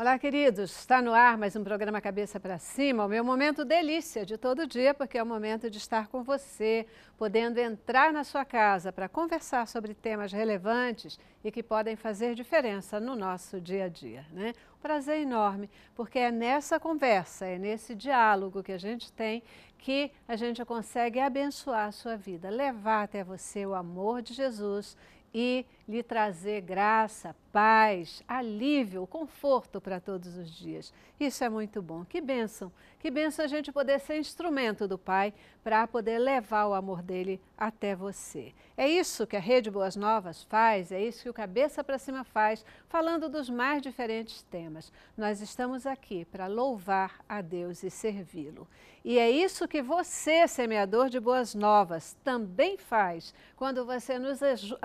Olá, queridos. Está no ar mais um programa Cabeça para Cima, o meu momento delícia de todo dia, porque é o momento de estar com você, podendo entrar na sua casa para conversar sobre temas relevantes e que podem fazer diferença no nosso dia a dia. Né? Um prazer enorme, porque é nessa conversa, é nesse diálogo que a gente tem que a gente consegue abençoar a sua vida, levar até você o amor de Jesus e lhe trazer graça, paz, alívio, conforto para todos os dias. Isso é muito bom. Que bênção! Que bênção a gente poder ser instrumento do Pai para poder levar o amor dele até você. É isso que a Rede Boas Novas faz, é isso que o Cabeça para Cima faz, falando dos mais diferentes temas. Nós estamos aqui para louvar a Deus e servi-lo. E é isso que você, semeador de boas novas, também faz quando você nos,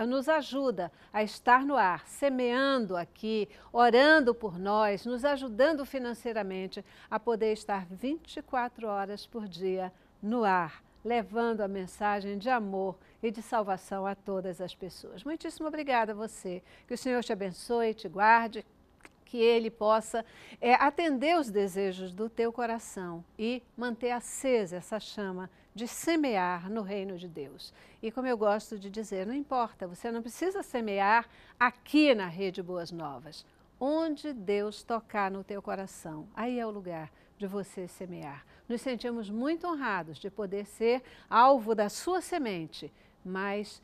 nos ajuda a estar no ar, semeando aqui, orando por nós, nos ajudando financeiramente a poder estar 24 horas por dia no ar, levando a mensagem de amor e de salvação a todas as pessoas. Muitíssimo obrigada a você. Que o Senhor te abençoe, te guarde, que Ele possa é, atender os desejos do teu coração e manter acesa essa chama de semear no reino de Deus. E como eu gosto de dizer, não importa, você não precisa semear aqui na Rede Boas Novas. Onde Deus tocar no teu coração, aí é o lugar de você semear. Nos sentimos muito honrados de poder ser alvo da sua semente, mas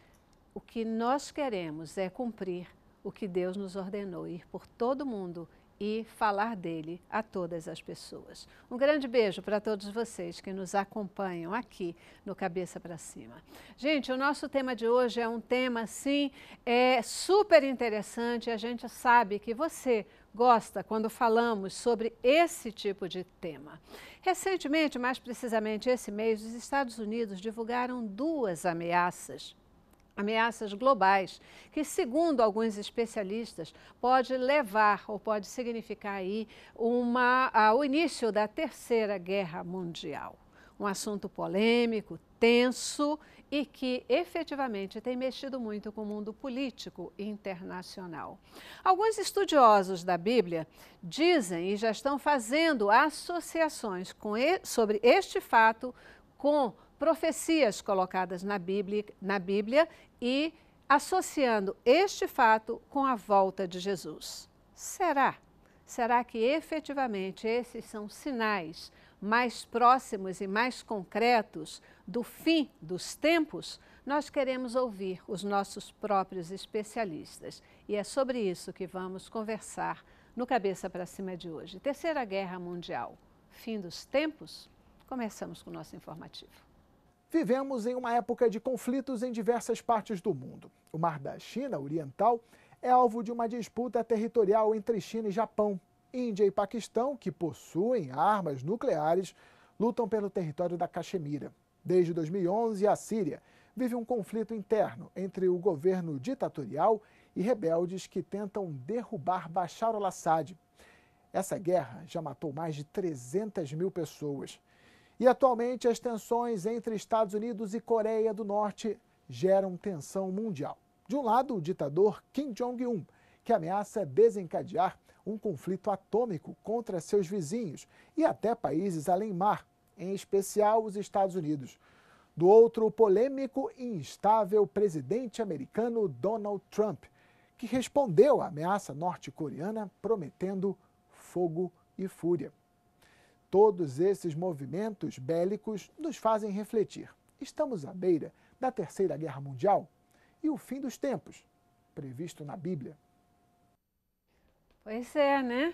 o que nós queremos é cumprir o que Deus nos ordenou, ir por todo mundo e falar dele a todas as pessoas. Um grande beijo para todos vocês que nos acompanham aqui no Cabeça para Cima. Gente, o nosso tema de hoje é um tema, sim, é super interessante. A gente sabe que você gosta quando falamos sobre esse tipo de tema. Recentemente, mais precisamente esse mês, os Estados Unidos divulgaram duas ameaças ameaças globais, que, segundo alguns especialistas, pode levar ou pode significar aí uma, a, o início da Terceira Guerra Mundial. Um assunto polêmico, tenso e que efetivamente tem mexido muito com o mundo político internacional. Alguns estudiosos da Bíblia dizem e já estão fazendo associações e, sobre este fato com profecias colocadas na Bíblia, na Bíblia e associando este fato com a volta de Jesus. Será? Será que efetivamente esses são sinais mais próximos e mais concretos do fim dos tempos? Nós queremos ouvir os nossos próprios especialistas e é sobre isso que vamos conversar no Cabeça para Cima de hoje. Terceira Guerra Mundial, fim dos tempos? Começamos com o nosso informativo. Vivemos em uma época de conflitos em diversas partes do mundo. O Mar da China Oriental é alvo de uma disputa territorial entre China e Japão. Índia e Paquistão, que possuem armas nucleares, lutam pelo território da Caxemira. Desde 2011, a Síria vive um conflito interno entre o governo ditatorial e rebeldes que tentam derrubar Bashar al-Assad. Essa guerra já matou mais de 300 mil pessoas. E atualmente as tensões entre Estados Unidos e Coreia do Norte geram tensão mundial. De um lado, o ditador Kim Jong-un, que ameaça desencadear um conflito atômico contra seus vizinhos e até países além mar, em especial os Estados Unidos. Do outro, o polêmico e instável presidente americano Donald Trump, que respondeu à ameaça norte-coreana prometendo fogo e fúria. Todos esses movimentos bélicos nos fazem refletir. Estamos à beira da Terceira Guerra Mundial e o fim dos tempos, previsto na Bíblia. Pois é, né?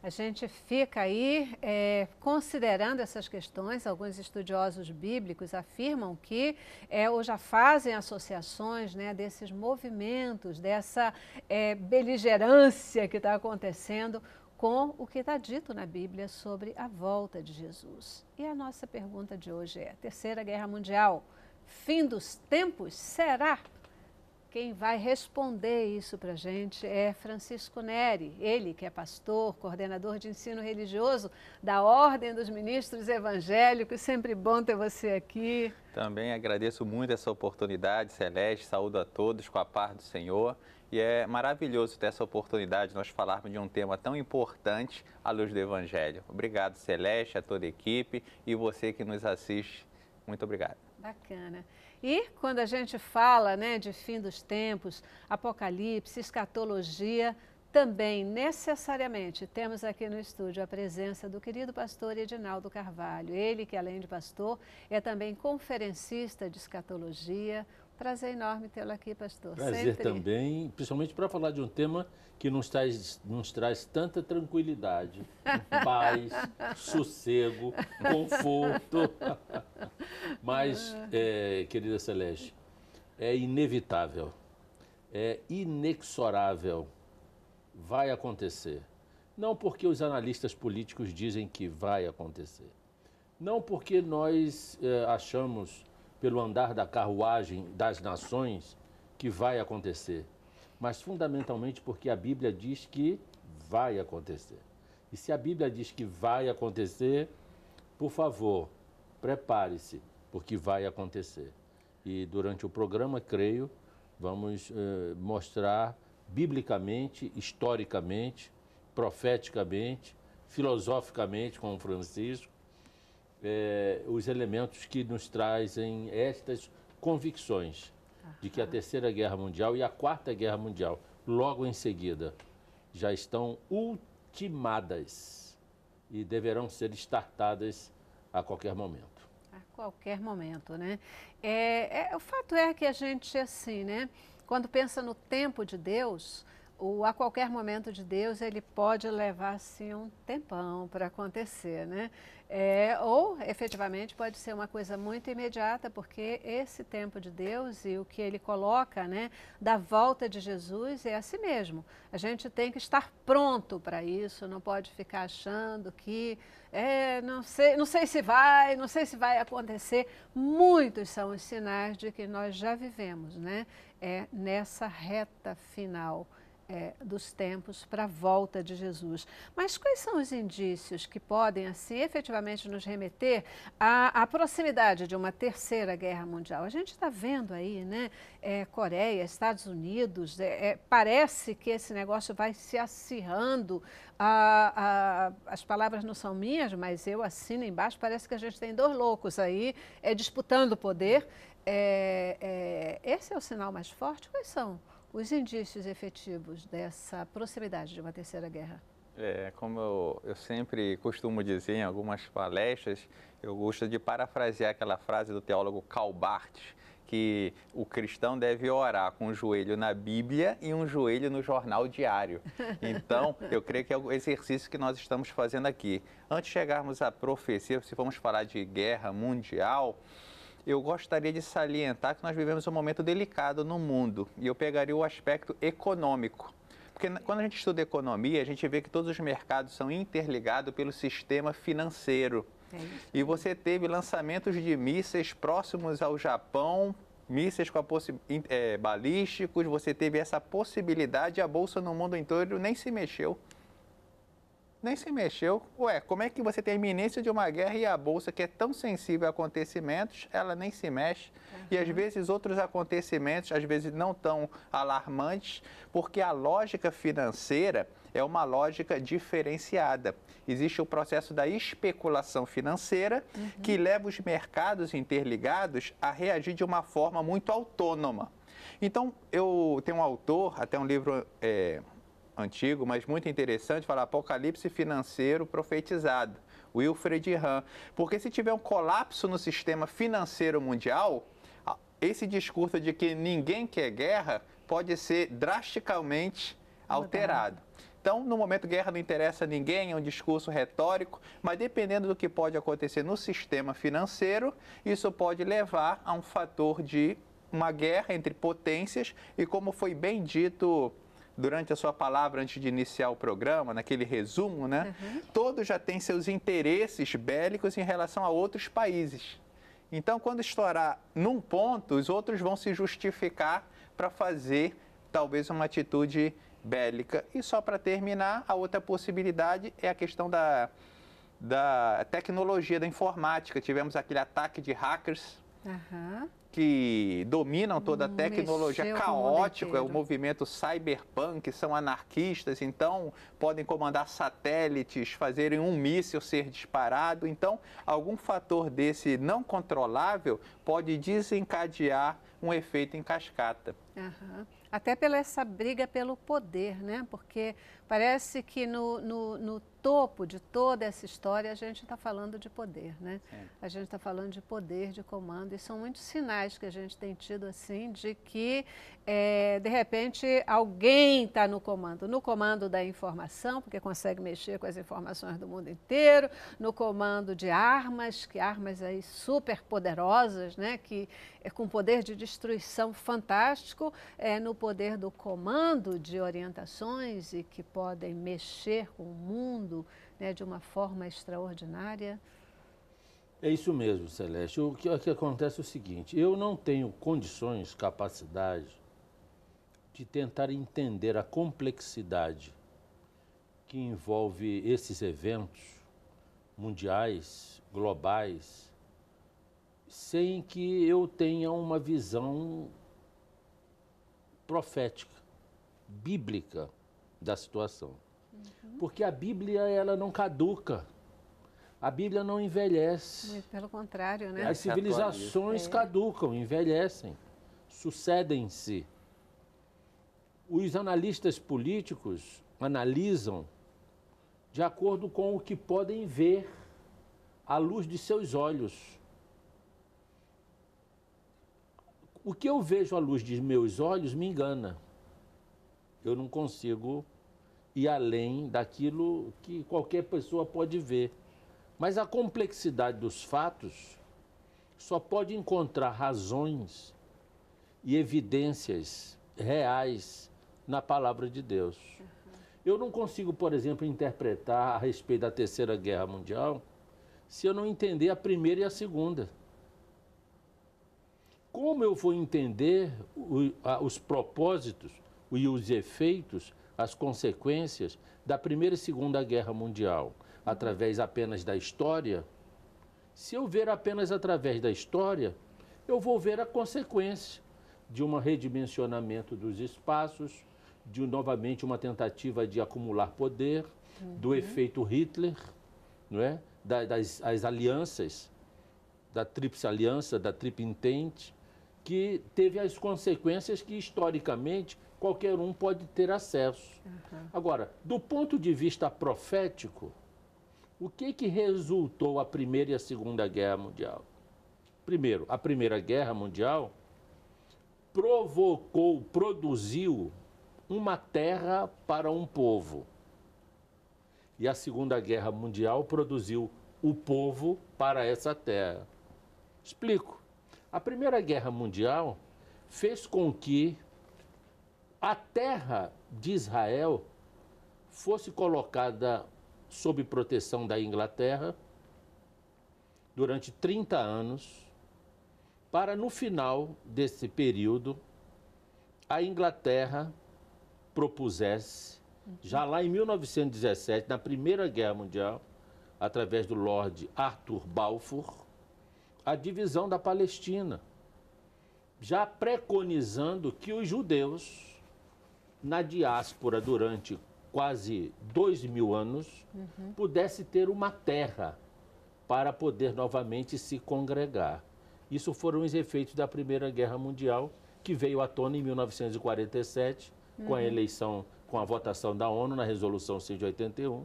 A gente fica aí é, considerando essas questões. Alguns estudiosos bíblicos afirmam que, é, ou já fazem associações né, desses movimentos, dessa é, beligerância que está acontecendo com o que está dito na Bíblia sobre a volta de Jesus. E a nossa pergunta de hoje é: Terceira Guerra Mundial, fim dos tempos? Será? Quem vai responder isso para a gente é Francisco Neri, ele que é pastor, coordenador de ensino religioso da Ordem dos Ministros Evangélicos. Sempre bom ter você aqui. Também agradeço muito essa oportunidade, Celeste. Saúdo a todos com a paz do Senhor. E é maravilhoso ter essa oportunidade de nós falarmos de um tema tão importante à luz do Evangelho. Obrigado, Celeste, a toda a equipe e você que nos assiste. Muito obrigado. Bacana. E quando a gente fala né, de fim dos tempos, apocalipse, escatologia, também necessariamente temos aqui no estúdio a presença do querido pastor Edinaldo Carvalho. Ele, que além de pastor, é também conferencista de escatologia, Prazer enorme tê-lo aqui, pastor. Prazer Sempre. também, principalmente para falar de um tema que nos traz, nos traz tanta tranquilidade, paz, sossego, conforto. Mas, é, querida Celeste, é inevitável, é inexorável, vai acontecer. Não porque os analistas políticos dizem que vai acontecer, não porque nós é, achamos pelo andar da carruagem das nações que vai acontecer, mas fundamentalmente porque a Bíblia diz que vai acontecer. E se a Bíblia diz que vai acontecer, por favor, prepare-se, porque vai acontecer. E durante o programa, creio, vamos eh, mostrar biblicamente, historicamente, profeticamente, filosoficamente com o Francisco, é, os elementos que nos trazem estas convicções de que a Terceira Guerra Mundial e a Quarta Guerra Mundial, logo em seguida, já estão ultimadas e deverão ser estartadas a qualquer momento. A qualquer momento, né? É, é, o fato é que a gente, assim, né? Quando pensa no tempo de Deus, o a qualquer momento de Deus ele pode levar assim um tempão para acontecer, né? É, ou efetivamente pode ser uma coisa muito imediata, porque esse tempo de Deus e o que ele coloca, né, da volta de Jesus é assim mesmo. A gente tem que estar pronto para isso, não pode ficar achando que é, não sei, não sei se vai, não sei se vai acontecer. Muitos são os sinais de que nós já vivemos, né? É nessa reta final é, dos tempos para a volta de Jesus. Mas quais são os indícios que podem, assim, efetivamente nos remeter à, à proximidade de uma terceira guerra mundial? A gente está vendo aí, né? É, Coreia, Estados Unidos, é, é parece que esse negócio vai se acirrando. as palavras não são minhas, mas eu assino embaixo. Parece que a gente tem dois loucos aí é, disputando o poder. É, esse é o sinal mais forte? Quais são? os indícios efetivos dessa proximidade de uma terceira guerra? É, como eu, eu, sempre costumo dizer em algumas palestras, eu gosto de parafrasear aquela frase do teólogo Barth, que o cristão deve orar com um joelho na Bíblia e um joelho no jornal diário. Então, eu creio que é o exercício que nós estamos fazendo aqui. Antes de chegarmos à profecia, se vamos falar de guerra mundial, eu gostaria de salientar que nós vivemos um momento delicado no mundo e eu pegaria o aspecto econômico. Porque quando a gente estuda economia, a gente vê que todos os mercados são interligados pelo sistema financeiro. É e você teve lançamentos de mísseis próximos ao Japão, mísseis com a é, balísticos, você teve essa possibilidade, a bolsa no mundo inteiro nem se mexeu nem se mexeu. Ué, como é que você tem iminência de uma guerra e a Bolsa, que é tão sensível a acontecimentos, ela nem se mexe? Uhum. E às uhum. vezes outros acontecimentos, às vezes não tão alarmantes, porque a lógica financeira é uma lógica diferenciada. Existe o processo da especulação financeira, uhum. que leva os mercados interligados a reagir de uma forma muito autônoma. Então, eu tenho um autor, até um livro. É, antigo, mas muito interessante, fala Apocalipse financeiro profetizado, Wilfred Hahn. Porque se tiver um colapso no sistema financeiro mundial, esse discurso de que ninguém quer guerra pode ser drasticamente alterado. Então, no momento, guerra não interessa a ninguém, é um discurso retórico, mas dependendo do que pode acontecer no sistema financeiro, isso pode levar a um fator de uma guerra entre potências e, como foi bem dito durante a sua palavra antes de iniciar o programa, naquele resumo, né? Uhum. Todos já têm seus interesses bélicos em relação a outros países. Então, quando estourar num ponto, os outros vão se justificar para fazer talvez uma atitude bélica. E só para terminar, a outra possibilidade é a questão da, da tecnologia, da informática. Tivemos aquele ataque de hackers. Uhum que dominam toda a hum, tecnologia, Mexeu caótico, o é o movimento cyberpunk, são anarquistas, então podem comandar satélites, fazerem um míssil ser disparado. Então, algum fator desse não controlável pode desencadear um efeito em cascata. Uhum. Até pela essa briga pelo poder, né? Porque Parece que no, no, no topo de toda essa história a gente está falando de poder, né? Sim. A gente está falando de poder, de comando, e são muitos sinais que a gente tem tido assim de que é, de repente alguém está no comando, no comando da informação, porque consegue mexer com as informações do mundo inteiro, no comando de armas, que armas aí super poderosas, né? Que é com poder de destruição fantástico, é, no poder do comando de orientações e que podem mexer com o mundo né, de uma forma extraordinária? É isso mesmo, Celeste. O que, o que acontece é o seguinte: eu não tenho condições, capacidade de tentar entender a complexidade que envolve esses eventos mundiais, globais, sem que eu tenha uma visão profética, bíblica da situação. Uhum. Porque a Bíblia ela não caduca. A Bíblia não envelhece. pelo contrário, né? As civilizações é. caducam, envelhecem, sucedem-se. Os analistas políticos analisam de acordo com o que podem ver à luz de seus olhos. O que eu vejo à luz de meus olhos me engana eu não consigo ir além daquilo que qualquer pessoa pode ver. Mas a complexidade dos fatos só pode encontrar razões e evidências reais na palavra de Deus. Eu não consigo, por exemplo, interpretar a respeito da Terceira Guerra Mundial se eu não entender a primeira e a segunda. Como eu vou entender os propósitos e os efeitos, as consequências da Primeira e Segunda Guerra Mundial através apenas da história, se eu ver apenas através da história, eu vou ver a consequência de um redimensionamento dos espaços, de novamente uma tentativa de acumular poder, uhum. do efeito Hitler, não é? Da, das as alianças, da Tríplice Aliança, da Tríplice intente que teve as consequências que historicamente qualquer um pode ter acesso. Uhum. Agora, do ponto de vista profético, o que que resultou a Primeira e a Segunda Guerra Mundial? Primeiro, a Primeira Guerra Mundial provocou, produziu uma terra para um povo. E a Segunda Guerra Mundial produziu o povo para essa terra. Explico. A Primeira Guerra Mundial fez com que a terra de Israel fosse colocada sob proteção da Inglaterra durante 30 anos, para no final desse período a Inglaterra propusesse, já lá em 1917, na Primeira Guerra Mundial, através do Lord Arthur Balfour, a divisão da Palestina, já preconizando que os judeus na diáspora durante quase dois mil anos uhum. pudesse ter uma terra para poder novamente se congregar. Isso foram os efeitos da Primeira Guerra Mundial, que veio à tona em 1947, uhum. com a uhum. eleição, com a votação da ONU na Resolução 181,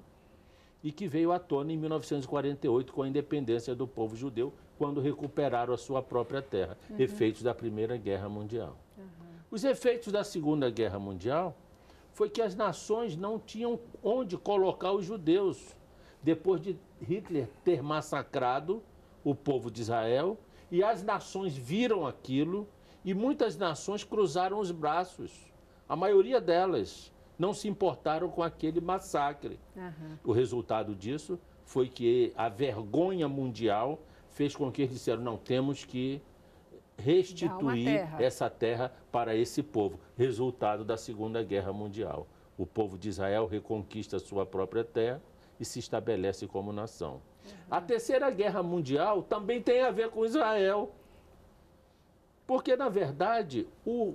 e que veio à tona em 1948, com a independência do povo judeu, quando recuperaram a sua própria terra. Uhum. Efeitos da Primeira Guerra Mundial. Uhum. Os efeitos da Segunda Guerra Mundial foi que as nações não tinham onde colocar os judeus, depois de Hitler ter massacrado o povo de Israel, e as nações viram aquilo, e muitas nações cruzaram os braços. A maioria delas não se importaram com aquele massacre. Uhum. O resultado disso foi que a vergonha mundial fez com que eles disseram: não, temos que restituir terra. essa terra para esse povo, resultado da Segunda Guerra Mundial. O povo de Israel reconquista sua própria terra e se estabelece como nação. Uhum. A Terceira Guerra Mundial também tem a ver com Israel. Porque, na verdade, o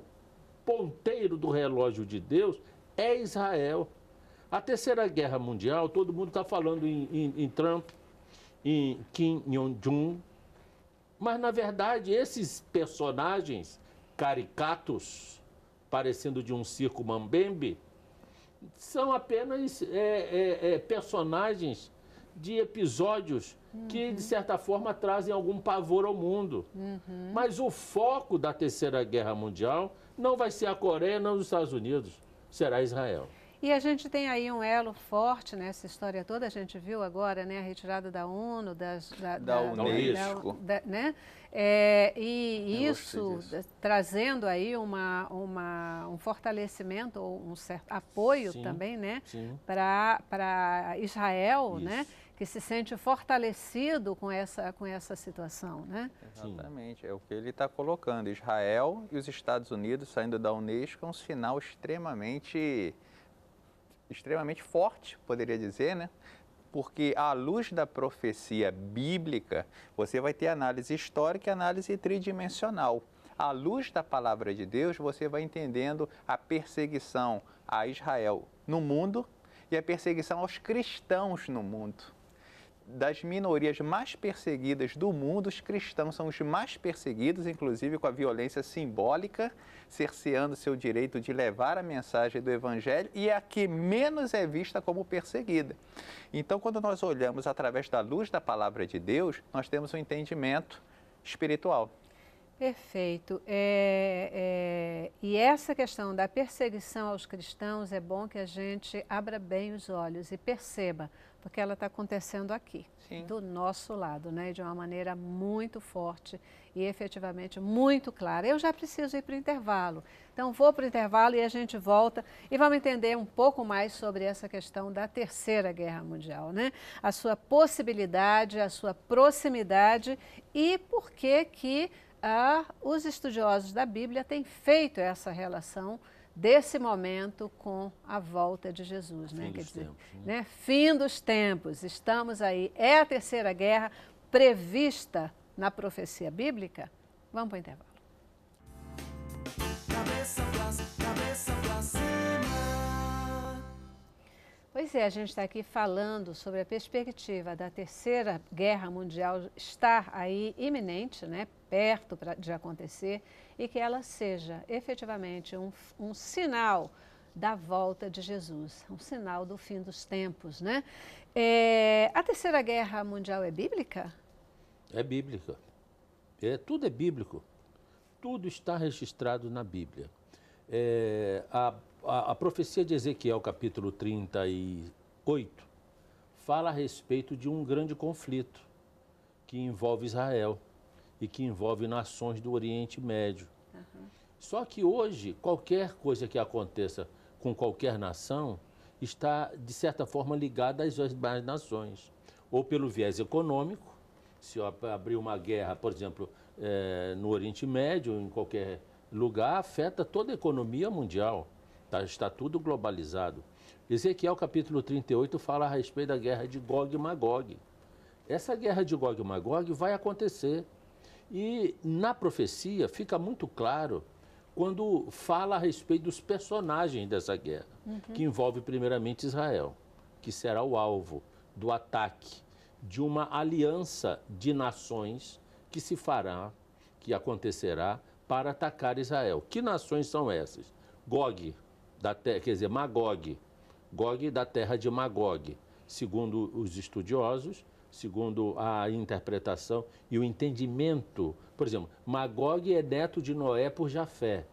ponteiro do relógio de Deus é Israel. A Terceira Guerra Mundial, todo mundo está falando em, em, em Trump, em Kim Jong-un, mas, na verdade, esses personagens caricatos, parecendo de um circo mambembe, são apenas é, é, é, personagens de episódios uhum. que, de certa forma, trazem algum pavor ao mundo. Uhum. Mas o foco da Terceira Guerra Mundial não vai ser a Coreia, não os Estados Unidos, será Israel. E a gente tem aí um elo forte nessa história toda, a gente viu agora né, a retirada da ONU, das, da, da, da, Unesco. Da, né? É, e isso trazendo aí uma, uma, um fortalecimento ou um certo apoio sim, também né, para Israel, isso. né? que se sente fortalecido com essa, com essa situação, né? Exatamente, é o que ele está colocando. Israel e os Estados Unidos saindo da Unesco é um sinal extremamente extremamente forte, poderia dizer, né? porque à luz da profecia bíblica, você vai ter análise histórica e análise tridimensional. À luz da palavra de Deus, você vai entendendo a perseguição a Israel no mundo e a perseguição aos cristãos no mundo das minorias mais perseguidas do mundo, os cristãos são os mais perseguidos, inclusive com a violência simbólica, cerceando seu direito de levar a mensagem do Evangelho, e é a que menos é vista como perseguida. Então, quando nós olhamos através da luz da palavra de Deus, nós temos um entendimento espiritual. Perfeito. É, é, e essa questão da perseguição aos cristãos é bom que a gente abra bem os olhos e perceba porque ela está acontecendo aqui, Sim. do nosso lado, né? de uma maneira muito forte e efetivamente muito clara. Eu já preciso ir para o intervalo, então vou para o intervalo e a gente volta e vamos entender um pouco mais sobre essa questão da Terceira Guerra Mundial, né? a sua possibilidade, a sua proximidade e por que que ah, os estudiosos da Bíblia têm feito essa relação desse momento com a volta de Jesus, né? Fim Quer dizer, tempos, né? né? Fim dos tempos. Estamos aí. É a terceira guerra prevista na profecia bíblica? Vamos para o intervalo. Cabeça pra, cabeça pra cima. Pois é, a gente está aqui falando sobre a perspectiva da Terceira Guerra Mundial estar aí iminente, né, perto pra, de acontecer, e que ela seja efetivamente um, um sinal da volta de Jesus, um sinal do fim dos tempos, né? É, a Terceira Guerra Mundial é bíblica? É bíblica. É, tudo é bíblico. Tudo está registrado na Bíblia. É, a a, a profecia de Ezequiel, capítulo 38, fala a respeito de um grande conflito que envolve Israel e que envolve nações do Oriente Médio. Uhum. Só que hoje, qualquer coisa que aconteça com qualquer nação está, de certa forma, ligada às demais nações. Ou pelo viés econômico, se abrir uma guerra, por exemplo, é, no Oriente Médio, em qualquer lugar, afeta toda a economia mundial. Tá, está tudo globalizado. Ezequiel capítulo 38 fala a respeito da guerra de Gog e Magog. Essa guerra de Gog e Magog vai acontecer. E na profecia fica muito claro quando fala a respeito dos personagens dessa guerra, uhum. que envolve primeiramente Israel, que será o alvo do ataque de uma aliança de nações que se fará, que acontecerá para atacar Israel. Que nações são essas? Gog, da quer dizer, Magog, Gog da terra de Magog, segundo os estudiosos, segundo a interpretação e o entendimento. Por exemplo, Magog é neto de Noé por Jafé.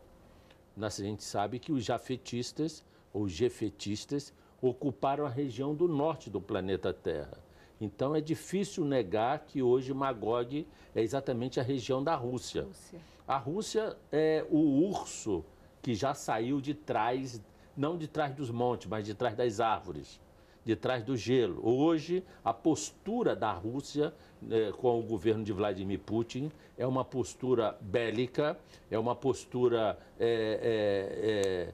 a gente sabe que os jafetistas ou gefetistas ocuparam a região do norte do planeta Terra. Então é difícil negar que hoje Magog é exatamente a região da Rússia. Rússia. A Rússia é o urso que já saiu de trás, não de trás dos montes, mas de trás das árvores, de trás do gelo. Hoje, a postura da Rússia né, com o governo de Vladimir Putin é uma postura bélica, é uma postura é, é, é,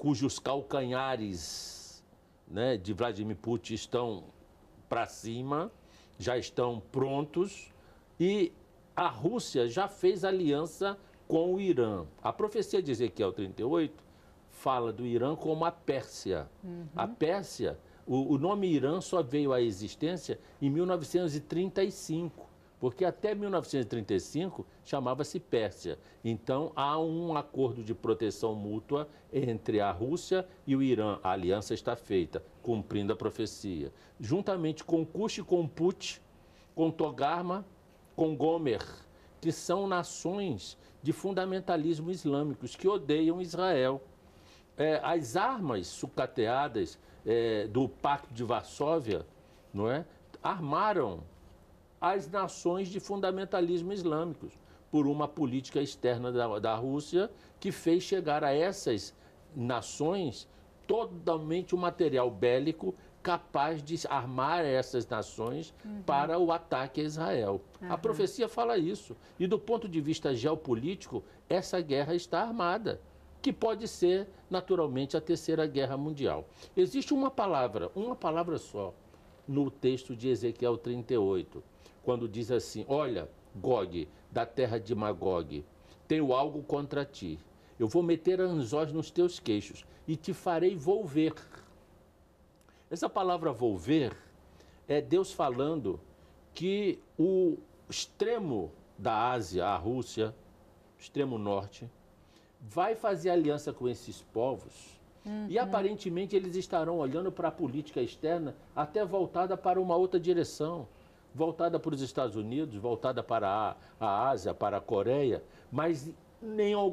cujos calcanhares né, de Vladimir Putin estão para cima, já estão prontos e a Rússia já fez aliança com o Irã. A profecia de Ezequiel 38 fala do Irã como a Pérsia. Uhum. A Pérsia, o, o nome Irã só veio à existência em 1935 porque até 1935 chamava-se Pérsia. Então há um acordo de proteção mútua entre a Rússia e o Irã. A aliança está feita, cumprindo a profecia. Juntamente com Kush e com Put, com Togarma, com Gomer que são nações de fundamentalismo islâmicos que odeiam Israel. É, as armas sucateadas é, do Pacto de Varsóvia não é, armaram as nações de fundamentalismo islâmicos por uma política externa da, da Rússia que fez chegar a essas nações totalmente o material bélico capaz de armar essas nações uhum. para o ataque a Israel. Uhum. A profecia fala isso. E do ponto de vista geopolítico, essa guerra está armada, que pode ser naturalmente a terceira guerra mundial. Existe uma palavra, uma palavra só, no texto de Ezequiel 38, quando diz assim: Olha, Gog, da terra de Magog, tenho algo contra ti. Eu vou meter anzóis nos teus queixos e te farei volver essa palavra volver é Deus falando que o extremo da Ásia, a Rússia, extremo norte, vai fazer aliança com esses povos. Uhum. E aparentemente eles estarão olhando para a política externa até voltada para uma outra direção, voltada para os Estados Unidos, voltada para a, a Ásia, para a Coreia, mas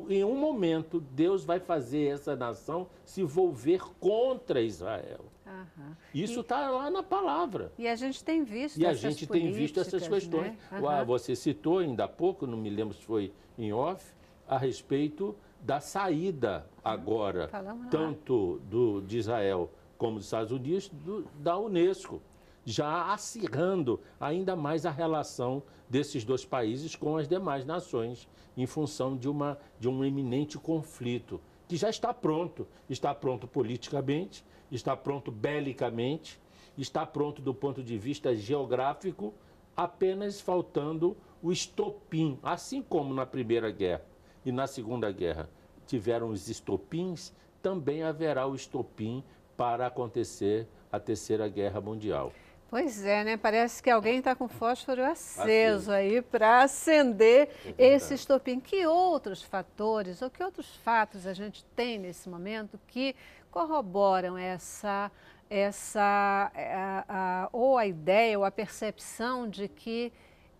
em um momento Deus vai fazer essa nação se volver contra Israel. Uhum. Isso está lá na palavra. E a gente tem visto E a gente tem visto essas questões. Né? Uhum. Você citou ainda há pouco, não me lembro se foi em off, a respeito da saída agora, hum, tanto do, de Israel como dos Estados Unidos, do, da Unesco, já acirrando ainda mais a relação desses dois países com as demais nações, em função de, uma, de um eminente conflito que já está pronto. Está pronto politicamente, está pronto belicamente, está pronto do ponto de vista geográfico, apenas faltando o estopim. Assim como na Primeira Guerra e na Segunda Guerra tiveram os estopins, também haverá o estopim para acontecer a Terceira Guerra Mundial. Pois é, né? Parece que alguém está com fósforo aceso aí para acender é esse estopim. Que outros fatores ou que outros fatos a gente tem nesse momento que corroboram essa, essa eh, a, a, ou a ideia ou a percepção de que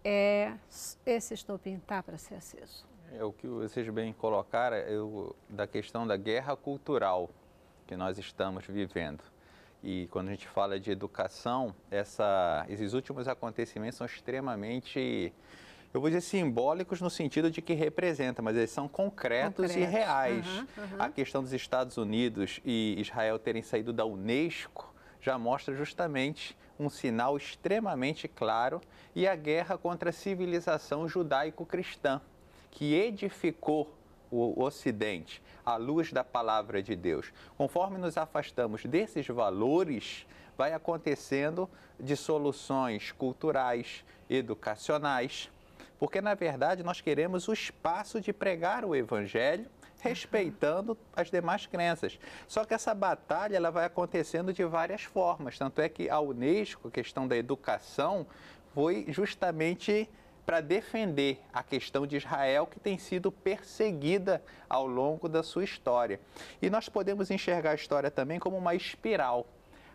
é, esse estopim está para ser aceso? É o que vocês bem colocaram eu, é da questão da guerra cultural que nós estamos vivendo e quando a gente fala de educação, essa, esses últimos acontecimentos são extremamente, eu vou dizer simbólicos no sentido de que representa, mas eles são concretos, e reais. Uhum, uhum. A questão dos Estados Unidos e Israel terem saído da Unesco já mostra justamente um sinal extremamente claro e a guerra contra a civilização judaico-cristã, que edificou o Ocidente à luz da palavra de Deus, conforme nos afastamos desses valores, vai acontecendo dissoluções culturais, educacionais, porque na verdade nós queremos o espaço de pregar o evangelho respeitando as demais crenças. Só que essa batalha ela vai acontecendo de várias formas, tanto é que a UNESCO, a questão da educação, foi justamente para defender a questão de Israel que tem sido perseguida ao longo da sua história. E nós podemos enxergar a história também como uma espiral.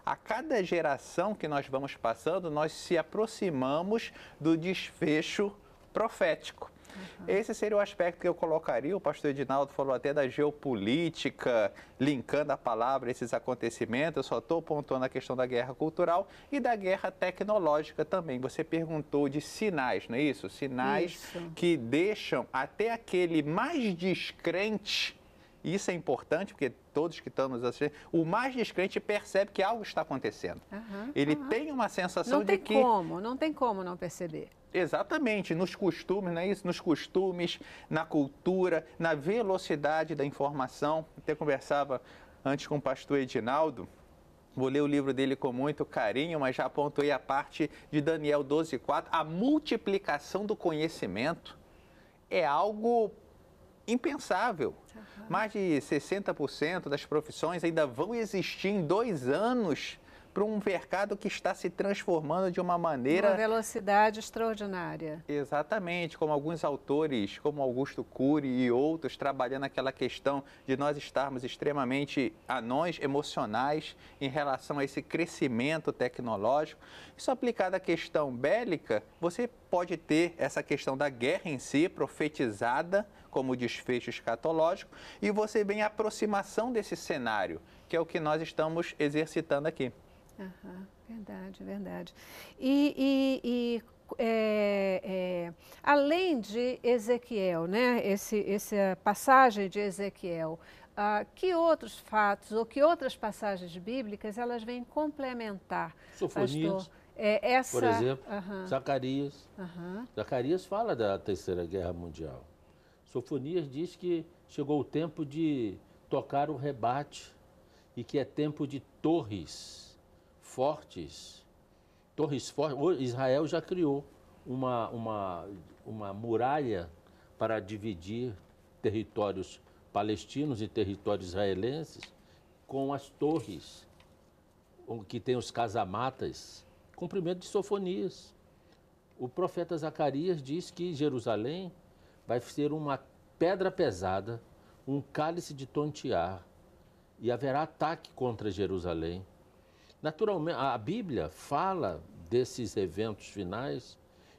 A cada geração que nós vamos passando, nós se aproximamos do desfecho profético. Uhum. Esse seria o aspecto que eu colocaria. O pastor Edinaldo falou até da geopolítica, linkando a palavra esses acontecimentos. Eu só estou pontuando a questão da guerra cultural e da guerra tecnológica também. Você perguntou de sinais, não é isso? Sinais isso. que deixam até aquele mais descrente e isso é importante, porque todos que estão nos assistindo, o mais descrente percebe que algo está acontecendo. Uhum, Ele uhum. tem uma sensação não de que... Não tem como, não tem como não perceber. Exatamente, nos costumes, não é isso? Nos costumes, na cultura, na velocidade da informação. até conversava antes com o pastor Edinaldo, Vou ler o livro dele com muito carinho, mas já apontei a parte de Daniel 12,4. A multiplicação do conhecimento é algo impensável. Uhum. Mais de 60% das profissões ainda vão existir em dois anos para um mercado que está se transformando de uma maneira. Uma velocidade extraordinária. Exatamente, como alguns autores, como Augusto Cury e outros, trabalhando aquela questão de nós estarmos extremamente anões emocionais em relação a esse crescimento tecnológico. Isso aplicado à questão bélica, você pode ter essa questão da guerra em si profetizada como desfecho escatológico, e você vem a aproximação desse cenário, que é o que nós estamos exercitando aqui. Aham, verdade, verdade. E, e, e... É, é, além de Ezequiel, né, esse, essa passagem de Ezequiel, ah, que outros fatos ou que outras passagens bíblicas elas vêm complementar? Sofonias, é, essa... por exemplo, uhum. Zacarias. Uhum. Zacarias fala da Terceira Guerra Mundial. Sofonias diz que chegou o tempo de tocar o rebate e que é tempo de torres fortes. Torres fortes. Israel já criou uma, uma, uma muralha para dividir territórios palestinos e territórios israelenses com as torres, que tem os casamatas, cumprimento de Sofonias. O profeta Zacarias diz que Jerusalém vai ser uma pedra pesada, um cálice de tontear, e haverá ataque contra Jerusalém. Naturalmente, a Bíblia fala desses eventos finais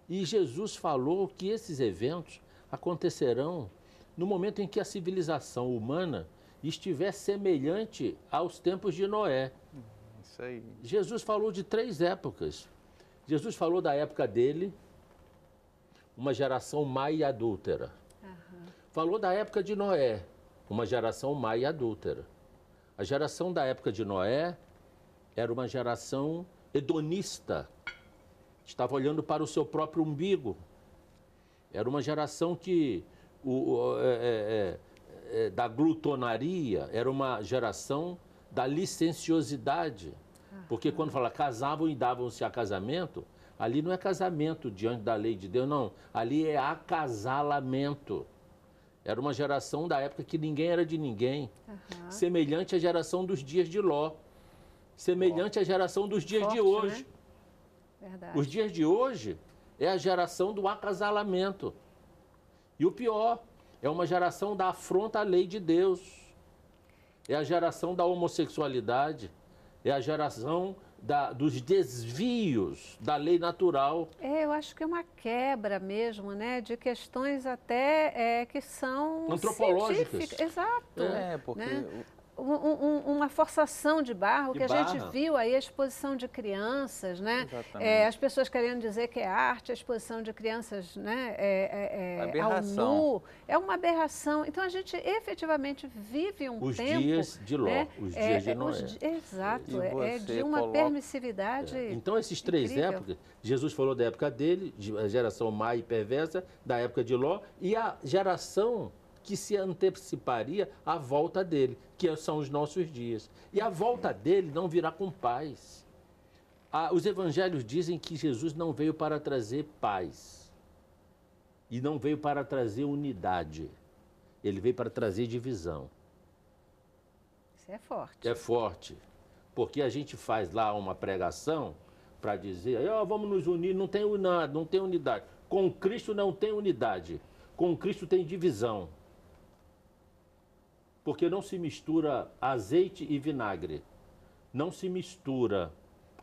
e Jesus falou que esses eventos acontecerão no momento em que a civilização humana estiver semelhante aos tempos de Noé. Uhum, Jesus falou de três épocas. Jesus falou da época dele, uma geração má e adúltera. Uhum. Falou da época de Noé, uma geração má e adúltera. A geração da época de Noé era uma geração hedonista, estava olhando para o seu próprio umbigo. Era uma geração que o, o, é, é, é, é da glutonaria, era uma geração da licenciosidade. Porque quando fala casavam e davam-se a casamento, Ali não é casamento diante da lei de Deus, não. Ali é acasalamento. Era uma geração da época que ninguém era de ninguém. Uhum. Semelhante à geração dos dias de Ló. Semelhante à geração dos dias Forte, de né? hoje. Né? Verdade. Os dias de hoje é a geração do acasalamento. E o pior, é uma geração da afronta à lei de Deus. É a geração da homossexualidade. É a geração da, dos desvios da lei natural. É, eu acho que é uma quebra mesmo, né, de questões até é, que são antropológicas. Exato. É, porque né? um, um, uma forçação de barro que barra. a gente viu aí, a exposição de crianças, né? É, as pessoas querendo dizer que é arte, a exposição de crianças né? é, é, é ao nu. É uma aberração. Então a gente efetivamente vive um os tempo... Dias de Ló, né? Os é, dias de é, Noé. Os, exato, é, é de uma coloca... permissividade Então esses três incrível. épocas, Jesus falou da época dele, a geração má e perversa, da época de Ló, e a geração que se anteciparia à volta dele que são os nossos dias. E a volta dele não virá com paz. Ah, os evangelhos dizem que Jesus não veio para trazer paz. E não veio para trazer unidade. Ele veio para trazer divisão. Isso é forte. É forte. Porque a gente faz lá uma pregação para dizer, oh, vamos nos unir, não tem nada, não tem unidade. Com Cristo não tem unidade. Com Cristo tem divisão porque não se mistura azeite e vinagre, não se mistura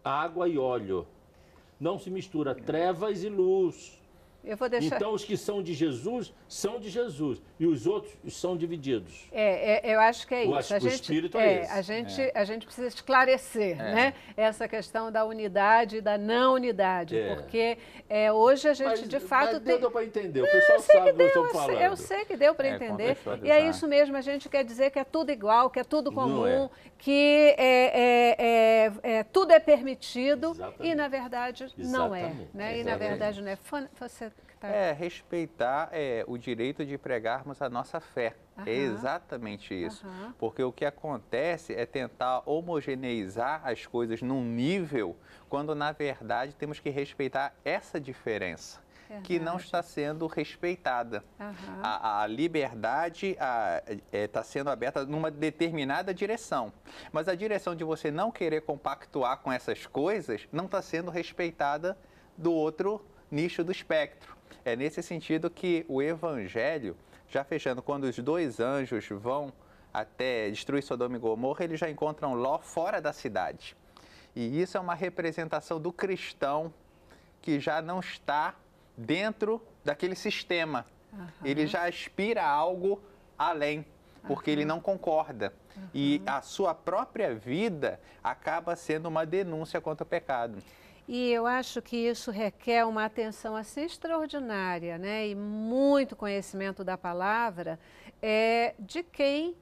água e óleo, não se mistura trevas e luz. Deixar... Então, os que são de Jesus são de Jesus e os outros são divididos. É, é eu acho que é o, isso. A o, gente, espírito é, é esse. A gente, é. a gente precisa esclarecer é. né, essa questão da unidade e da não unidade, é. porque é, hoje a gente, mas, de fato. Mas tem... deu para entender, o pessoal não, sabe o que eu estou falando. Eu sei que deu para entender. E é isso mesmo, a gente quer dizer que é tudo igual, que é tudo comum, que tudo é permitido Exatamente. e, na verdade, Exatamente. não é. Né? E, na verdade, não é. Você é, respeitar é, o direito de pregarmos a nossa fé. Uhum. É exatamente isso. Uhum. Porque o que acontece é tentar homogeneizar as coisas num nível, quando na verdade temos que respeitar essa diferença. Que não está sendo respeitada. A, a, liberdade está é, tá sendo aberta numa determinada direção. Mas a direção de você não querer compactuar com essas coisas não está sendo respeitada do outro nicho do espectro. É nesse sentido que o Evangelho, já fechando, quando os dois anjos vão até destruir Sodoma e Gomorra, eles já encontram Ló fora da cidade. E isso é uma representação do cristão que já não está dentro daquele sistema. Uhum. Ele já aspira a algo além, porque uhum. ele não concorda. Uhum. E a sua própria vida acaba sendo uma denúncia contra o pecado. E eu acho que isso requer uma atenção assim extraordinária, né? E muito conhecimento da palavra é, de quem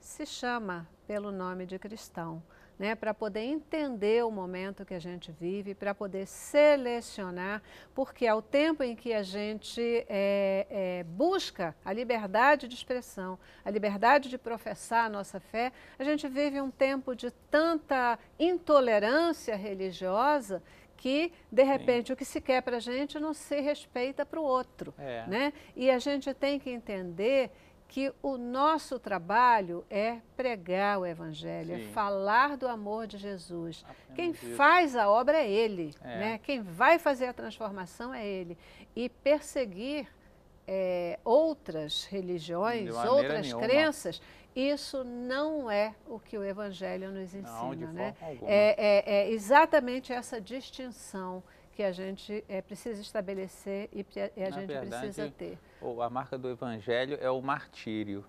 se chama pelo nome de cristão, né? Para poder entender o momento que a gente vive, para poder selecionar, porque ao tempo em que a gente é, é, busca a liberdade de expressão, a liberdade de professar a nossa fé, a gente vive um tempo de tanta intolerância religiosa que, de repente, Sim. o que se quer para a gente não se respeita para o outro. É. Né? E a gente tem que entender que o nosso trabalho é pregar o Evangelho, é Sim. é falar do amor de Jesus. Apenas Quem isso. faz a obra é Ele, é. Né? quem vai fazer a transformação é Ele. E perseguir é, outras religiões, outras nenhuma. crenças isso não é o que o Evangelho nos ensina. Não, de né? É, é, é, exatamente essa distinção que a gente é, precisa estabelecer e, e a Na gente verdade, precisa ter. A marca do Evangelho é o martírio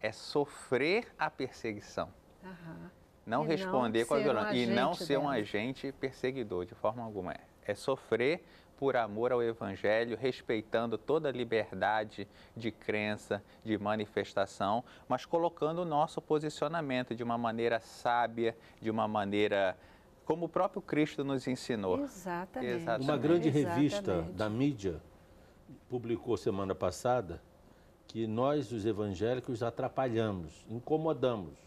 é sofrer a perseguição. Aham. Não e responder não com a violência. Um e não ser dela. um agente perseguidor, de forma alguma. É, é sofrer por amor ao Evangelho, respeitando toda a liberdade de crença, de manifestação, mas colocando o nosso posicionamento de uma maneira sábia, de uma maneira como o próprio Cristo nos ensinou. Exatamente. Exatamente. Uma grande revista Exatamente. da mídia publicou semana passada que nós, os evangélicos, atrapalhamos, incomodamos.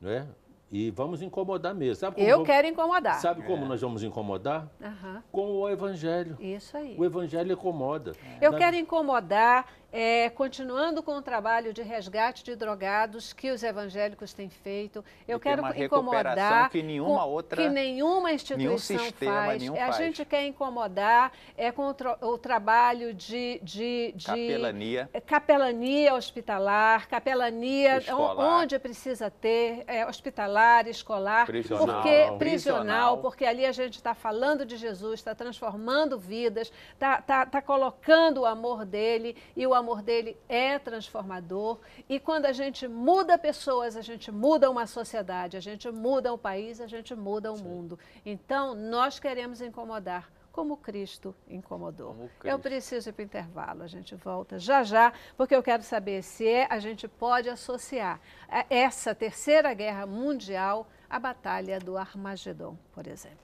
Não é? E vamos incomodar mesmo. Sabe como eu vamos... quero incomodar. Sabe como é. nós vamos incomodar? Uhum. Com o Evangelho. Isso aí. O Evangelho incomoda. É. Eu quero incomodar, é, continuando com o trabalho de resgate de drogados que os evangélicos têm feito. Eu e quero incomodar que nenhuma outra que nenhuma instituição nenhum sistema, faz. Nenhum a gente quer incomodar é com o, trabalho de, de, de capelania. É, capelania hospitalar, capelania escolar. onde precisa ter é, hospitalar, escolar, prisional, porque prisional, porque ali a gente está falando de Jesus, está transformando vidas, está tá, tá colocando o amor dele e o amor amor dele é transformador. E quando a gente muda pessoas, a gente muda uma sociedade, a gente muda o um país, a gente muda o um mundo. Então, nós queremos incomodar como Cristo incomodou. Como Cristo. Eu preciso ir para o intervalo, a gente volta já já, porque eu quero saber se é, a gente pode associar essa Terceira Guerra Mundial à Batalha do Armagedon, por exemplo.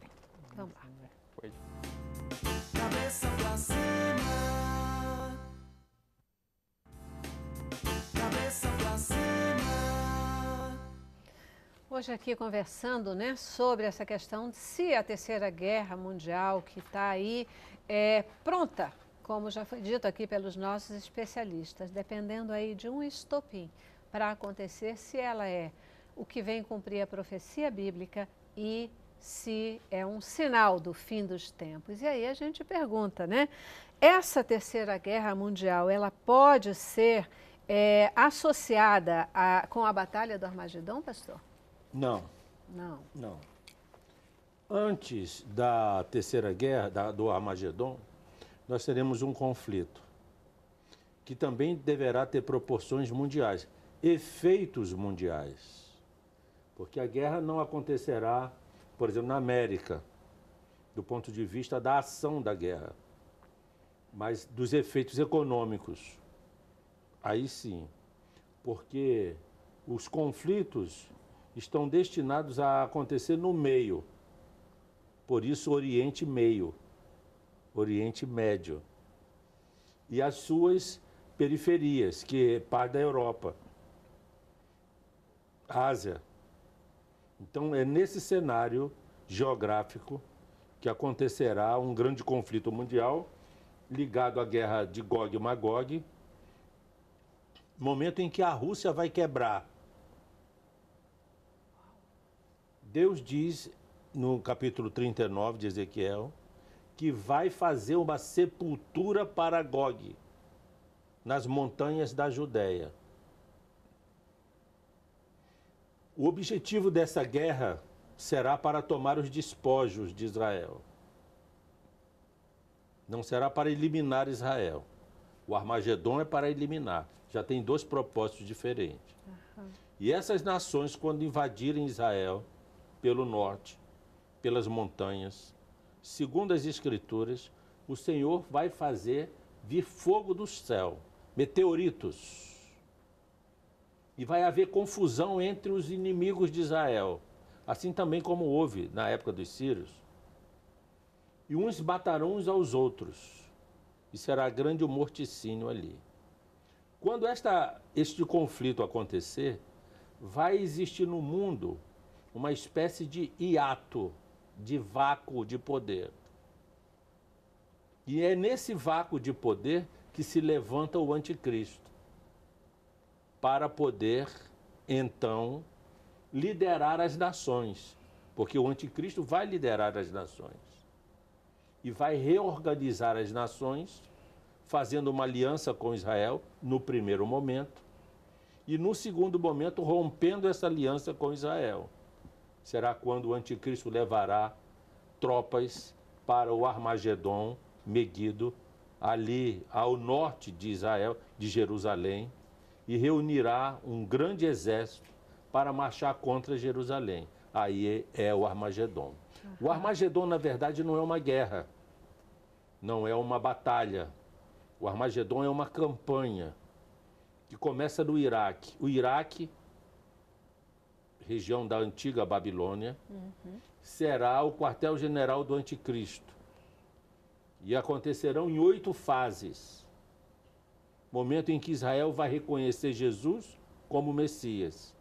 Então Vamos lá. Cabeça pra cima. cabeça pra cima. Hoje aqui conversando né, sobre essa questão de se a Terceira Guerra Mundial que está aí é pronta, como já foi dito aqui pelos nossos especialistas, dependendo aí de um estopim para acontecer, se ela é o que vem cumprir a profecia bíblica e se é um sinal do fim dos tempos. E aí a gente pergunta, né? Essa terceira guerra mundial, ela pode ser é, associada a, com a Batalha do Armagedão, pastor? Não. Não. Não. Antes da Terceira Guerra, da, do Armagedon, nós teremos um conflito que também deverá ter proporções mundiais, efeitos mundiais. Porque a guerra não acontecerá, por exemplo, na América, do ponto de vista da ação da guerra, mas dos efeitos econômicos Aí sim, porque os conflitos estão destinados a acontecer no meio. Por isso, Oriente Meio, Oriente Médio. E as suas periferias, que é parte da Europa, Ásia. Então, é nesse cenário geográfico que acontecerá um grande conflito mundial ligado à guerra de Gog e Magog, momento em que a Rússia vai quebrar. Deus diz no capítulo 39 de Ezequiel que vai fazer uma sepultura para Gog nas montanhas da Judéia. O objetivo dessa guerra será para tomar os despojos de Israel. Não será para eliminar Israel. O Armagedon é para eliminar. Já tem dois propósitos diferentes. Uhum. E essas nações, quando invadirem Israel pelo norte, pelas montanhas, segundo as Escrituras, o Senhor vai fazer vir fogo do céu, meteoritos. E vai haver confusão entre os inimigos de Israel, assim também como houve na época dos sírios. E uns matarão uns aos outros isso era grande o morticínio ali. Quando esta, este conflito acontecer, vai existir no mundo uma espécie de hiato, de vácuo de poder. E é nesse vácuo de poder que se levanta o anticristo para poder, então, liderar as nações, porque o anticristo vai liderar as nações e vai reorganizar as nações, fazendo uma aliança com Israel no primeiro momento, e no segundo momento rompendo essa aliança com Israel. Será quando o anticristo levará tropas para o Armagedon, medido ali ao norte de Israel, de Jerusalém, e reunirá um grande exército para marchar contra Jerusalém. Aí é o Armagedon. O Armagedon, na verdade, não é uma guerra, não é uma batalha. O Armagedon é uma campanha que começa no Iraque. O Iraque, região da antiga Babilônia, uhum. será o quartel-general do Anticristo. E acontecerão em oito fases. Momento em que Israel vai reconhecer Jesus como Messias.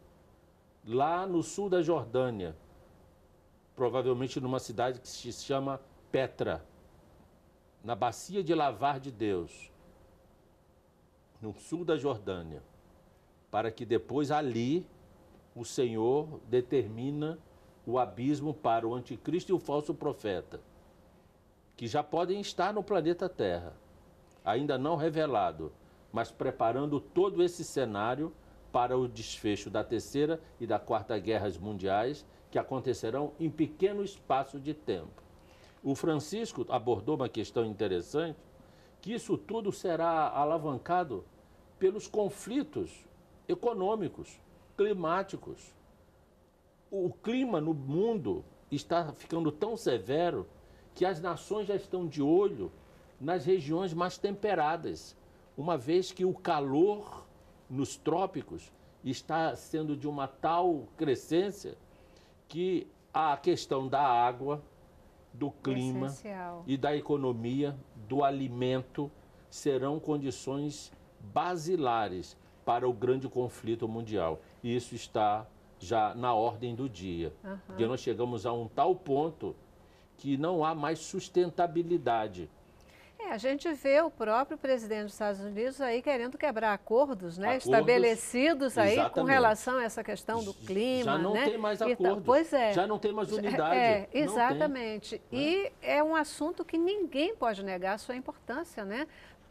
Lá no sul da Jordânia, provavelmente numa cidade que se chama Petra, na bacia de Lavar de Deus, no sul da Jordânia, para que depois ali o Senhor determina o abismo para o anticristo e o falso profeta, que já podem estar no planeta Terra, ainda não revelado, mas preparando todo esse cenário para o desfecho da terceira e da quarta guerras mundiais que acontecerão em pequeno espaço de tempo. O Francisco abordou uma questão interessante, que isso tudo será alavancado pelos conflitos econômicos, climáticos. O clima no mundo está ficando tão severo que as nações já estão de olho nas regiões mais temperadas, uma vez que o calor nos trópicos está sendo de uma tal crescência que a questão da água, do é clima Essencial. e da economia, do alimento, serão condições basilares para o grande conflito mundial. E isso está já na ordem do dia. Uhum. Porque nós chegamos a um tal ponto que não há mais sustentabilidade é, a gente vê o próprio presidente dos Estados Unidos aí querendo quebrar acordos, né? Acordos, estabelecidos aí exatamente. com relação a essa questão do clima. Já não né? tem mais então, acordo. pois é. Já não tem mais é, unidade. É, exatamente. Tem, né? E é um assunto que ninguém pode negar a sua importância, né?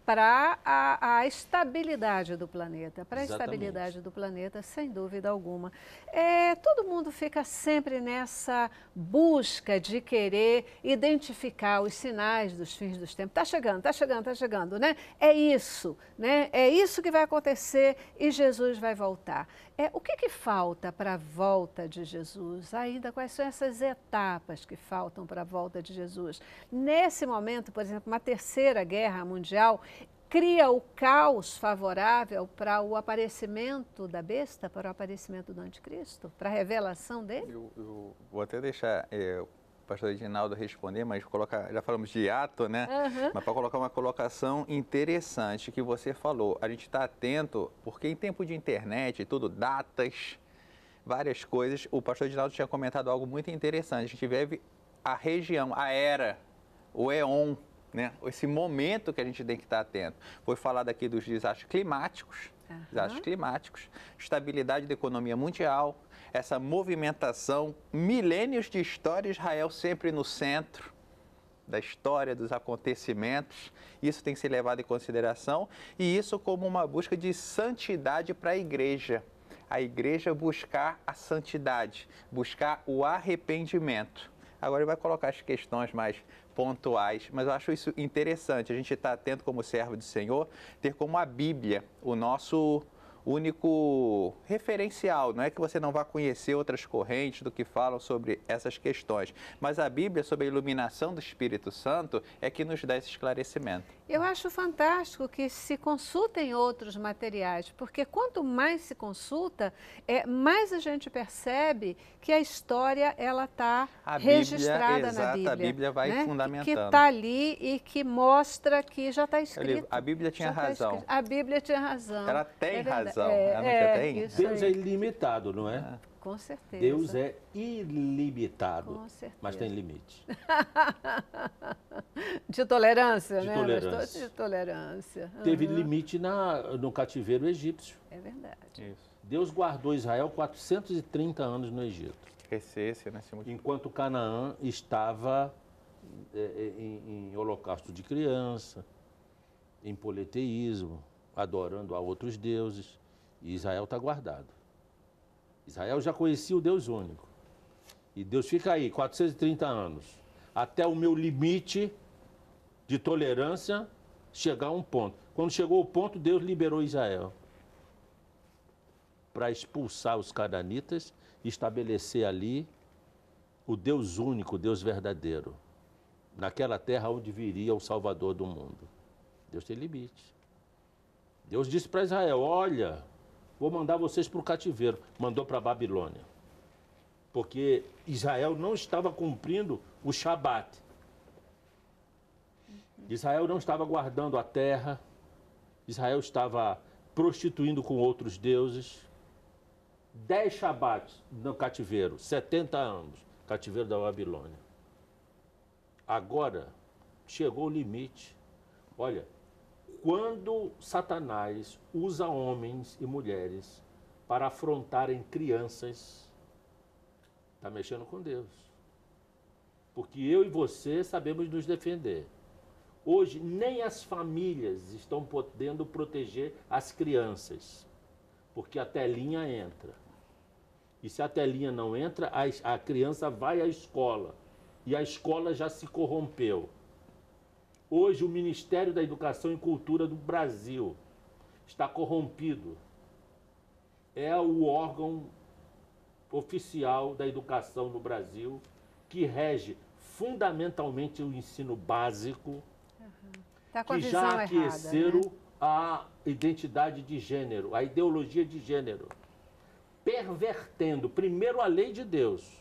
para a, a, estabilidade do planeta, para a estabilidade do planeta, sem dúvida alguma. É, todo mundo fica sempre nessa busca de querer identificar os sinais dos fins dos tempos. Está chegando, está chegando, está chegando, né? É isso, né? É isso que vai acontecer e Jesus vai voltar. É, o que, que falta para a volta de Jesus? Ainda quais são essas etapas que faltam para a volta de Jesus? Nesse momento, por exemplo, uma terceira guerra mundial cria o caos favorável para o aparecimento da besta, para o aparecimento do anticristo, para a revelação dele? Eu, eu vou até deixar é, pastor Edinaldo responder, mas colocar, já falamos de ato, né? Uhum. Mas para colocar uma colocação interessante que você falou. A gente está atento, porque em tempo de internet, tudo, datas, várias coisas, o pastor Edinaldo tinha comentado algo muito interessante. A gente vive a região, a era, o EON, né? Esse momento que a gente tem que estar tá atento. Foi falado aqui dos desastres climáticos, uhum. desastres climáticos, estabilidade da economia mundial, essa movimentação, milênios de história, Israel sempre no centro da história, dos acontecimentos. Isso tem que ser levado em consideração e isso como uma busca de santidade para a igreja. A igreja buscar a santidade, buscar o arrependimento. Agora ele vai colocar as questões mais pontuais, mas eu acho isso interessante. A gente está atento como servo do Senhor, ter como a Bíblia o nosso único referencial. Não é que você não vá conhecer outras correntes do que falam sobre essas questões, mas a Bíblia, sobre a iluminação do Espírito Santo, é que nos dá esse esclarecimento. Eu acho fantástico que se consultem outros materiais, porque quanto mais se consulta, é, mais a gente percebe que a história ela está registrada exato, na Bíblia. A Bíblia vai né? fundamentando. Que está ali e que mostra que já está escrito. A Bíblia tinha tá razão. Tá a Bíblia tinha razão. Ela tem é razão. Ela é, né? é, tem? Deus é ilimitado, não é? é. Com certeza. Deus é ilimitado, mas tem limite. de tolerância, de né? Tolerância. De tolerância. Teve uhum. limite na, no cativeiro egípcio. É verdade. Isso. Deus guardou Israel 430 anos no Egito. Crescesse, né? Enquanto Canaã estava é, é, em, em holocausto de criança, em politeísmo, adorando a outros deuses. E Israel está guardado. Israel já conhecia o Deus único. E Deus fica aí, 430 anos, até o meu limite de tolerância chegar a um ponto. Quando chegou o ponto, Deus liberou Israel para expulsar os cananitas e estabelecer ali o Deus único, o Deus verdadeiro, naquela terra onde viria o Salvador do mundo. Deus tem limite. Deus disse para Israel: olha, vou mandar vocês para o cativeiro. Mandou para a Babilônia. Porque Israel não estava cumprindo o Shabat. Israel não estava guardando a terra. Israel estava prostituindo com outros deuses. Dez Shabats no cativeiro, 70 anos, cativeiro da Babilônia. Agora chegou o limite. Olha, quando Satanás usa homens e mulheres para afrontarem crianças, está mexendo com Deus. Porque eu e você sabemos nos defender. Hoje, nem as famílias estão podendo proteger as crianças, porque a telinha entra. E se a telinha não entra, a criança vai à escola. E a escola já se corrompeu. Hoje, o Ministério da Educação e Cultura do Brasil está corrompido. É o órgão oficial da educação no Brasil que rege fundamentalmente o ensino básico, uhum. tá que já aqueceram errada, né? a identidade de gênero, a ideologia de gênero, pervertendo primeiro a lei de Deus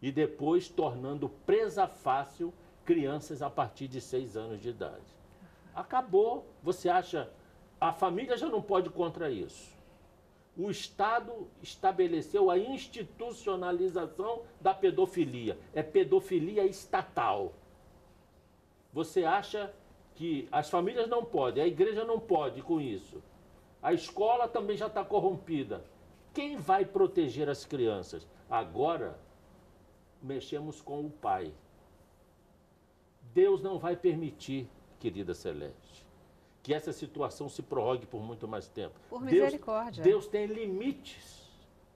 e depois tornando presa fácil crianças a partir de 6 anos de idade. Acabou. Você acha. A família já não pode contra isso. O Estado estabeleceu a institucionalização da pedofilia. É pedofilia estatal. Você acha que as famílias não podem, a igreja não pode com isso. A escola também já está corrompida. Quem vai proteger as crianças? Agora mexemos com o pai. Deus não vai permitir, querida Celeste, que essa situação se prorrogue por muito mais tempo. Por misericórdia. Deus, Deus tem limites.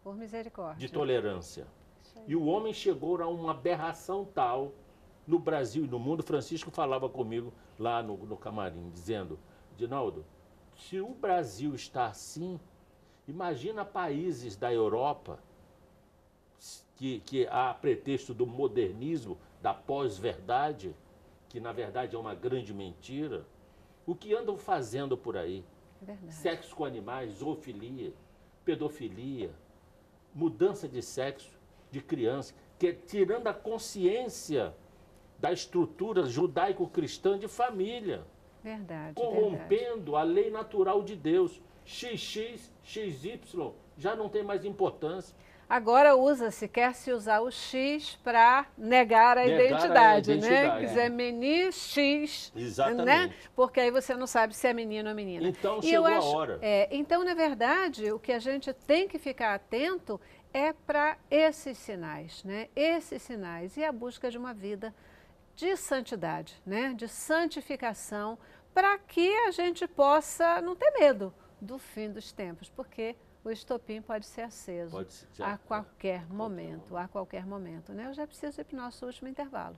Por misericórdia. De tolerância. E o homem chegou a uma aberração tal no Brasil e no mundo. Francisco falava comigo lá no, no camarim, dizendo: Dinaldo, se o Brasil está assim, imagina países da Europa que, que a pretexto do modernismo, da pós-verdade, que na verdade é uma grande mentira, o que andam fazendo por aí? É sexo com animais, zoofilia, pedofilia, mudança de sexo de criança, que é tirando a consciência da estrutura judaico-cristã de família. Verdade. Corrompendo verdade. a lei natural de Deus. XX, XY já não tem mais importância. Agora usa-se, quer se usar o X para negar, a, negar identidade, a, identidade, né? É. Quiser é menino X, né? Exatamente. né? Porque aí você não sabe se é menino ou menina. Então e chegou acho, a hora. É, então, na verdade, o que a gente tem que ficar atento é para esses sinais, né? Esses sinais e a busca de uma vida de santidade, né? De santificação, para que a gente possa não ter medo do fim dos tempos, porque o estopim pode ser aceso pode ser, já, a qualquer é, momento, a qualquer momento. Né? Eu já preciso ir para o nosso último intervalo.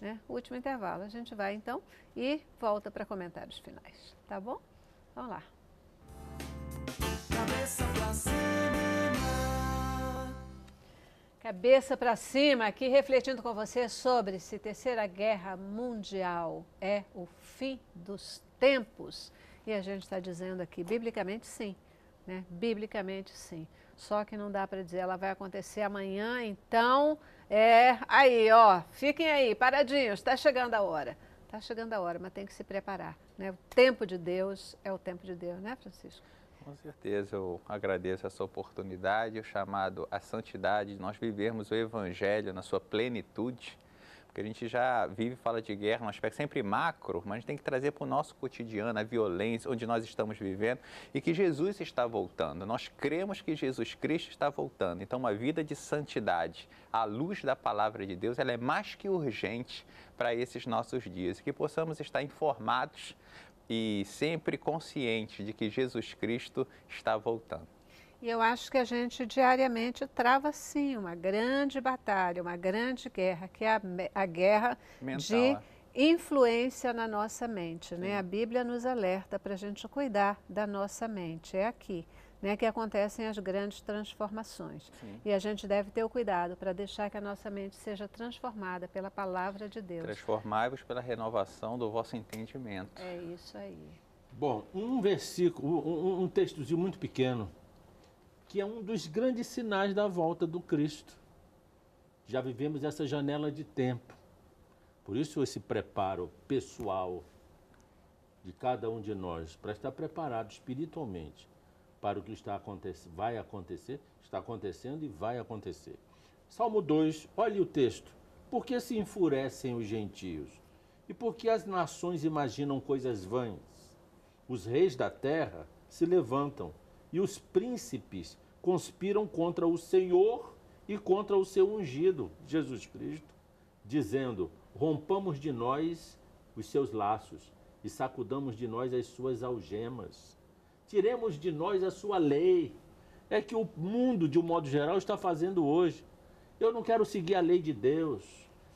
Né? Último intervalo. A gente vai então e volta para comentários finais. Tá bom? Vamos lá. Cabeça para cima. Cabeça para cima, aqui refletindo com você sobre se Terceira Guerra Mundial é o fim dos tempos. E a gente está dizendo aqui, biblicamente, sim. Né? Biblicamente, sim. Só que não dá para dizer, ela vai acontecer amanhã, então é. Aí, ó, fiquem aí, paradinhos, está chegando a hora. Está chegando a hora, mas tem que se preparar. Né? O tempo de Deus é o tempo de Deus, né, Francisco? Com certeza, eu agradeço essa oportunidade, o chamado à santidade, de nós vivermos o Evangelho na sua plenitude, porque a gente já vive fala de guerra, um aspecto sempre macro, mas a gente tem que trazer para o nosso cotidiano a violência, onde nós estamos vivendo, e que Jesus está voltando. Nós cremos que Jesus Cristo está voltando. Então, uma vida de santidade, à luz da palavra de Deus, ela é mais que urgente para esses nossos dias. Que possamos estar informados e sempre conscientes de que Jesus Cristo está voltando. E eu acho que a gente diariamente trava sim uma grande batalha, uma grande guerra, que é a, a guerra Mental, de é. influência na nossa mente. Né? A Bíblia nos alerta para a gente cuidar da nossa mente. É aqui né, que acontecem as grandes transformações. Sim. E a gente deve ter o cuidado para deixar que a nossa mente seja transformada pela palavra de Deus. Transformai-vos pela renovação do vosso entendimento. É isso aí. Bom, um versículo, um, um textozinho muito pequeno que é um dos grandes sinais da volta do Cristo. Já vivemos essa janela de tempo. Por isso, esse preparo pessoal de cada um de nós para estar preparado espiritualmente para o que está acontece, vai acontecer, está acontecendo e vai acontecer. Salmo 2, olhe o texto. Por que se enfurecem os gentios? E por que as nações imaginam coisas vãs? Os reis da terra se levantam e os príncipes conspiram contra o Senhor e contra o seu ungido, Jesus Cristo, dizendo: Rompamos de nós os seus laços e sacudamos de nós as suas algemas. Tiremos de nós a sua lei. É que o mundo, de um modo geral, está fazendo hoje. Eu não quero seguir a lei de Deus.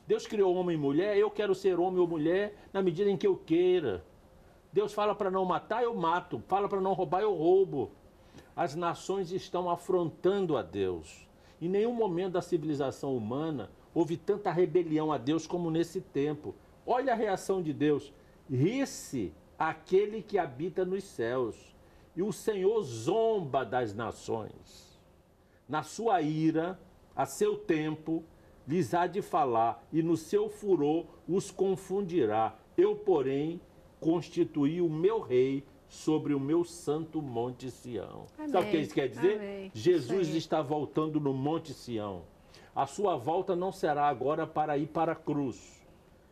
Deus criou homem e mulher, eu quero ser homem ou mulher na medida em que eu queira. Deus fala para não matar, eu mato. Fala para não roubar, eu roubo as nações estão afrontando a Deus. Em nenhum momento da civilização humana houve tanta rebelião a Deus como nesse tempo. Olha a reação de Deus. Ri-se aquele que habita nos céus, e o Senhor zomba das nações. Na sua ira, a seu tempo, lhes há de falar, e no seu furor os confundirá. Eu, porém, constituí o meu rei sobre o meu santo Monte Sião. Amém. Sabe o que isso quer dizer? Amém. Jesus está voltando no Monte Sião. A sua volta não será agora para ir para a cruz.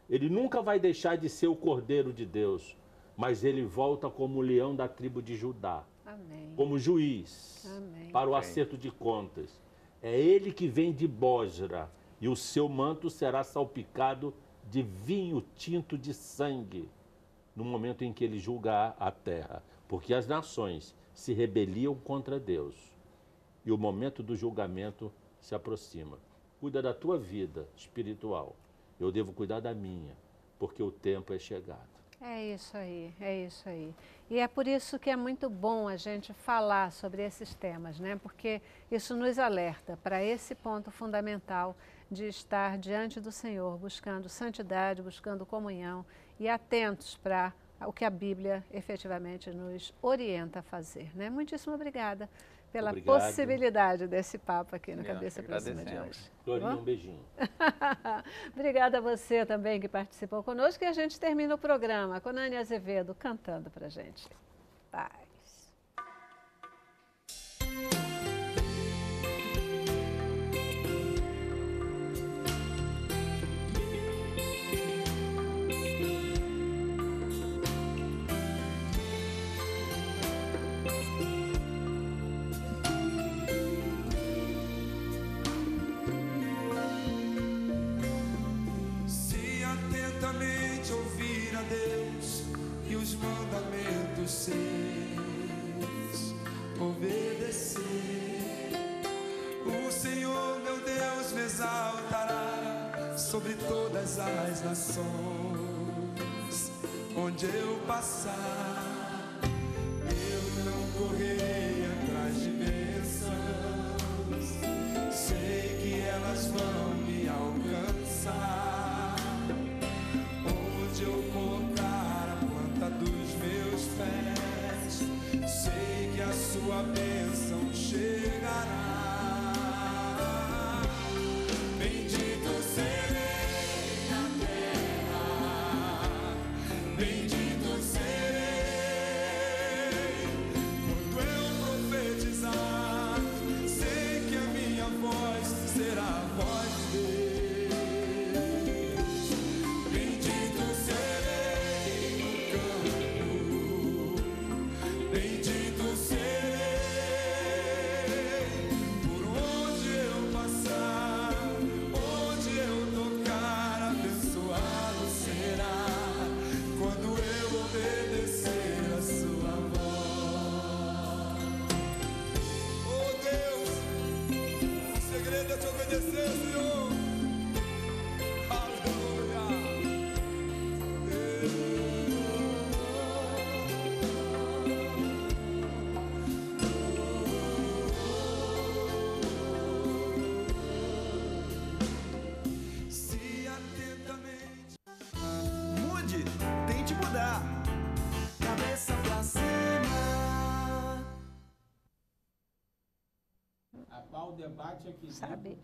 Ele nunca vai deixar de ser o Cordeiro de Deus, mas ele volta como leão da tribo de Judá, Amém. como juiz, para o acerto de contas. É ele que vem de Bósra, e o seu manto será salpicado de vinho tinto de sangue no momento em que ele julgar a terra, porque as nações se rebeliam contra Deus e o momento do julgamento se aproxima. Cuida da tua vida espiritual, eu devo cuidar da minha, porque o tempo é chegado. É isso aí, é isso aí. E é por isso que é muito bom a gente falar sobre esses temas, né? Porque isso nos alerta para esse ponto fundamental de estar diante do Senhor, buscando santidade, buscando comunhão e atentos para o que a Bíblia efetivamente nos orienta a fazer. Né? Muitíssimo obrigada pela Obrigado. possibilidade desse papo aqui no Cabeça para Cima de hoje. Tá Glorinha, um beijinho. obrigada a você também que participou conosco e a gente termina o programa com Nani Azevedo cantando para gente. Bye. sobre todas as nações onde eu passar. sabe?